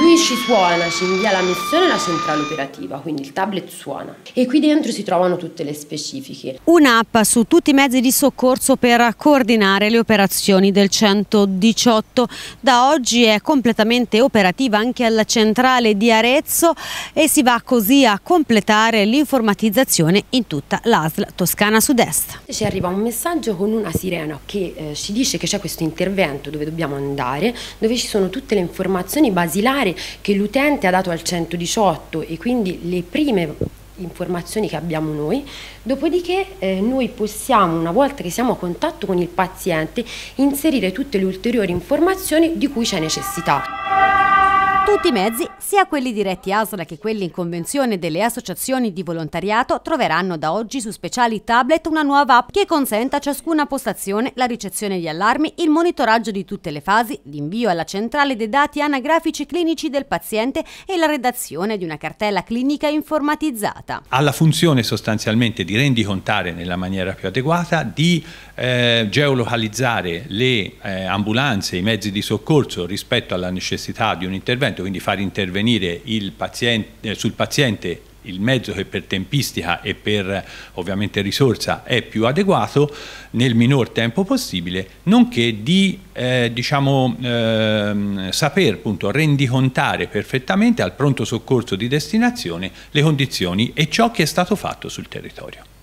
Lui ci suona, ci invia la missione e la centrale operativa, quindi il tablet suona. E qui dentro si trovano tutte le specifiche. Un'app su tutti i mezzi di soccorso per coordinare le operazioni del 118. Da oggi è completamente operativa anche alla centrale di Arezzo e si va così a completare l'informatizzazione in tutta l'ASL Toscana Sud-Est. Ci arriva un messaggio con una sirena che eh, ci dice che c'è questo intervento dove dobbiamo andare, dove ci sono tutte le informazioni basilari particolari che l'utente ha dato al 118 e quindi le prime informazioni che abbiamo noi, dopodiché eh, noi possiamo, una volta che siamo a contatto con il paziente, inserire tutte le ulteriori informazioni di cui c'è necessità. Tutti i mezzi sia quelli diretti ASL che quelli in convenzione delle associazioni di volontariato troveranno da oggi su speciali tablet una nuova app che consenta a ciascuna postazione la ricezione di allarmi, il monitoraggio di tutte le fasi, l'invio alla centrale dei dati anagrafici clinici del paziente e la redazione di una cartella clinica informatizzata. Ha la funzione sostanzialmente di rendicontare nella maniera più adeguata, di eh, geolocalizzare le eh, ambulanze, i mezzi di soccorso rispetto alla necessità di un intervento, quindi fare intervenire intervenire paziente, eh, sul paziente il mezzo che per tempistica e per ovviamente risorsa è più adeguato nel minor tempo possibile, nonché di eh, diciamo, eh, saper appunto, rendicontare perfettamente al pronto soccorso di destinazione le condizioni e ciò che è stato fatto sul territorio.